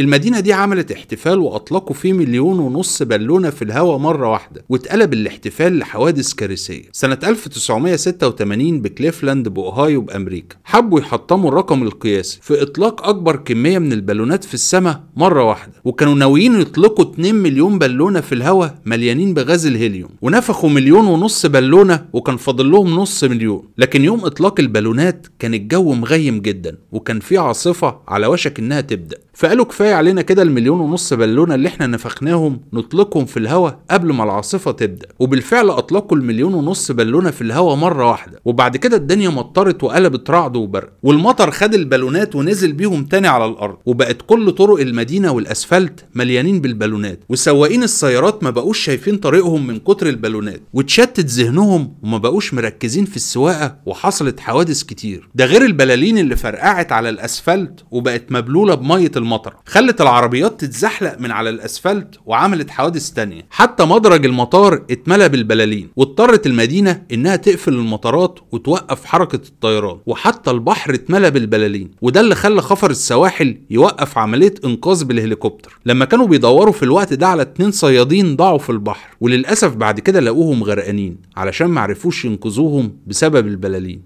المدينة دي عملت احتفال وأطلقوا فيه مليون ونص بالونة في الهواء مرة واحدة واتقلب الاحتفال لحوادث كارثية سنة 1986 بكليفلاند بأوهايو بأمريكا حبوا يحطموا الرقم القياسي في إطلاق أكبر كمية من البالونات في السماء مرة واحدة وكانوا ناويين يطلقوا 2 مليون بالونة في الهواء مليانين بغاز الهيليوم ونفخوا مليون ونص بالونة وكان فاضل لهم نص مليون لكن يوم إطلاق البالونات كان الجو مغيم جدا وكان في عاصفة على وشك إنها تبدأ فقالوا كفاية كفايه علينا كده المليون ونص بالونه اللي احنا نفخناهم نطلقهم في الهواء قبل ما العاصفه تبدا وبالفعل اطلقوا المليون ونص بالونه في الهواء مره واحده وبعد كده الدنيا مطرت وقلبت رعد وبرق والمطر خد البالونات ونزل بيهم تاني على الارض وبقت كل طرق المدينه والاسفلت مليانين بالبالونات وسواقين السيارات ما بقوش شايفين طريقهم من كتر البالونات وتشتت ذهنهم وما بقوش مركزين في السواقه وحصلت حوادث كتير ده غير البلالين اللي فرقعت على الاسفلت وبقت مبلوله بميه المطر خلت العربيات تتزحلق من على الاسفلت وعملت حوادث تانية حتى مدرج المطار اتملى بالبلالين واضطرت المدينه انها تقفل المطارات وتوقف حركه الطيران وحتى البحر اتملى بالبلالين وده اللي خلى خفر السواحل يوقف عمليه انقاذ بالهليكوبتر لما كانوا بيدوروا في الوقت ده على اتنين صيادين ضاعوا في البحر وللاسف بعد كده لقوهم غرقانين علشان معرفوش ينقذوهم بسبب البلالين